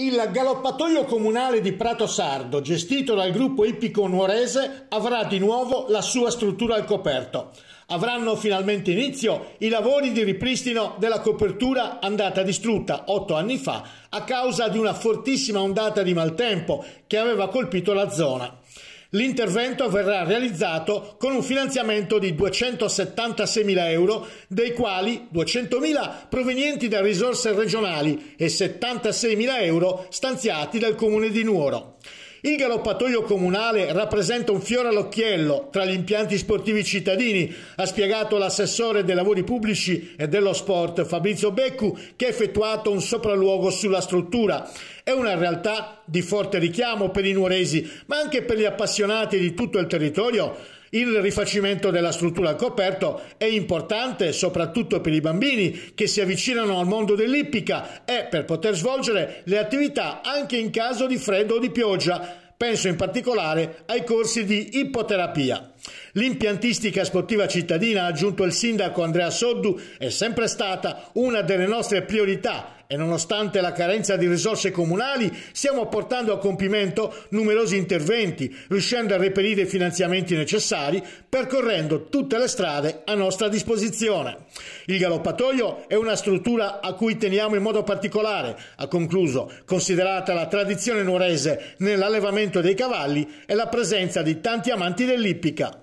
Il galoppatoio comunale di Prato Sardo, gestito dal gruppo ippico nuorese, avrà di nuovo la sua struttura al coperto. Avranno finalmente inizio i lavori di ripristino della copertura andata distrutta otto anni fa a causa di una fortissima ondata di maltempo che aveva colpito la zona. L'intervento verrà realizzato con un finanziamento di 276.000 euro, dei quali 200.000 provenienti da risorse regionali e 76.000 euro stanziati dal Comune di Nuoro. Il galoppatoio comunale rappresenta un fiore all'occhiello tra gli impianti sportivi cittadini, ha spiegato l'assessore dei lavori pubblici e dello sport Fabrizio Beccu che ha effettuato un sopralluogo sulla struttura. È una realtà di forte richiamo per i nuoresi, ma anche per gli appassionati di tutto il territorio il rifacimento della struttura al coperto è importante soprattutto per i bambini che si avvicinano al mondo dell'ippica e per poter svolgere le attività anche in caso di freddo o di pioggia. Penso in particolare ai corsi di ipoterapia. L'impiantistica sportiva cittadina, ha aggiunto il sindaco Andrea Soddu, è sempre stata una delle nostre priorità e nonostante la carenza di risorse comunali stiamo portando a compimento numerosi interventi, riuscendo a reperire i finanziamenti necessari, percorrendo tutte le strade a nostra disposizione. Il galoppatoio è una struttura a cui teniamo in modo particolare, ha concluso, considerata la tradizione nuorese nell'allevamento dei cavalli e la presenza di tanti amanti dell'ippica.